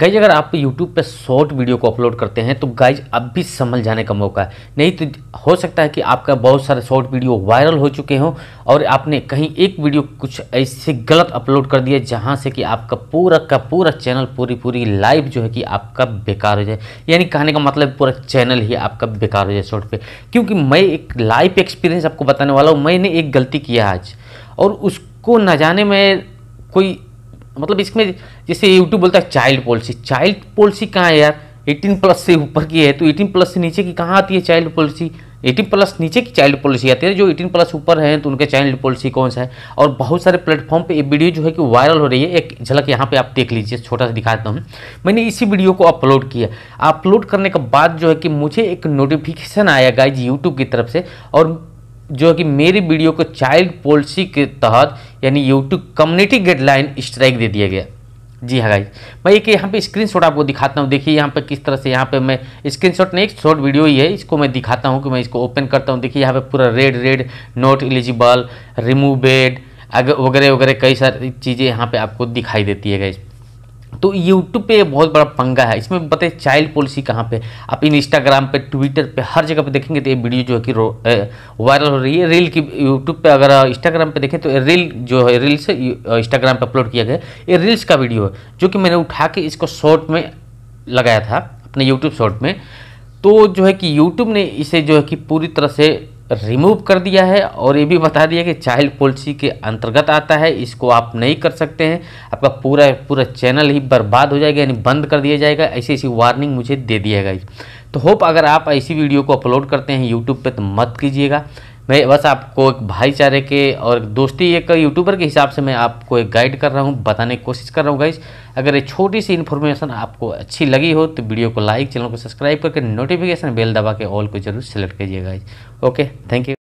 guys अगर आप YouTube पे शॉर्ट वीडियो को अपलोड करते हैं तो गाइज अब भी संभल जाने का मौका है नहीं तो हो सकता है कि आपका बहुत सारे शॉर्ट वीडियो वायरल हो चुके हों और आपने कहीं एक वीडियो कुछ ऐसे गलत अपलोड कर दिया जहां से कि आपका पूरा का पूरा चैनल पूरी पूरी लाइव जो है कि आपका बेकार हो जाए यानी कहने का मतलब पूरा चैनल ही आपका बेकार हो जाए शॉर्ट पर क्योंकि मैं एक लाइव एक्सपीरियंस आपको बताने वाला हूँ मैंने एक गलती किया आज और उसको न जाने में कोई मतलब इसमें जैसे यूट्यूब बोलता है चाइल्ड पॉलिसी चाइल्ड पॉलिसी कहाँ है यार 18 प्लस से ऊपर की है तो 18 प्लस से नीचे की कहाँ आती है चाइल्ड पॉलिसी 18 प्लस नीचे की चाइल्ड पॉलिसी आती है जो 18 प्लस ऊपर हैं तो उनके चाइल्ड पॉलिसी कौन सा है और बहुत सारे प्लेटफॉर्म पे ये वीडियो जो है कि वायरल हो रही है एक झलक यहाँ पे आप देख लीजिए छोटा सा दिखाता हूँ मैंने इसी वीडियो को अपलोड किया अपलोड करने के बाद जो है कि मुझे एक नोटिफिकेशन आया गाइज यूट्यूब की तरफ से और जो है कि मेरी वीडियो को चाइल्ड पॉलिसी के तहत यानी यूट्यूब कम्युनिटी गाइडलाइन स्ट्राइक दे दिया गया जी हाँ भाई मैं एक यहाँ पे स्क्रीनशॉट आपको दिखाता हूँ देखिए यहाँ पे किस तरह से यहाँ पे मैं स्क्रीनशॉट नहीं एक शॉर्ट वीडियो ही है इसको मैं दिखाता हूँ कि मैं इसको ओपन करता हूँ देखिए यहाँ पे पूरा red red not eligible removed अगर वगैरह वगैरह कई सारी चीज़ें यहाँ पे आपको दिखाई देती है गाइज तो यूट्यूब पे बहुत बड़ा पंगा है इसमें बताए चाइल्ड पॉलिसी कहाँ पे आप इन इंस्टाग्राम पे ट्विटर पे हर जगह पे देखेंगे तो ये वीडियो जो है कि वायरल हो रही है रील की यूट्यूब पे अगर इंस्टाग्राम पे देखें तो ये रील जो है रील से इंस्टाग्राम पे अपलोड किया गया ये रील्स का वीडियो है जो कि मैंने उठा के इसको शॉर्ट में लगाया था अपने यूट्यूब शॉर्ट में तो जो है कि यूट्यूब ने इसे जो है कि पूरी तरह से रिमूव कर दिया है और ये भी बता दिया कि चाइल्ड पॉलिसी के अंतर्गत आता है इसको आप नहीं कर सकते हैं आपका पूरा पूरा चैनल ही बर्बाद हो जाएगा यानी बंद कर दिया जाएगा ऐसी ऐसी वार्निंग मुझे दे दिया गई तो होप अगर आप ऐसी वीडियो को अपलोड करते हैं यूट्यूब पर तो मत कीजिएगा मैं बस आपको एक भाईचारे के और दोस्ती एक यूट्यूबर के हिसाब से मैं आपको एक गाइड कर रहा हूँ बताने की कोशिश कर रहा हूँ गाइज अगर ये छोटी सी इन्फॉर्मेशन आपको अच्छी लगी हो तो वीडियो को लाइक चैनल को सब्सक्राइब करके नोटिफिकेशन बेल दबा के ऑल को जरूर सेलेक्ट कीजिए गाइज ओके थैंक यू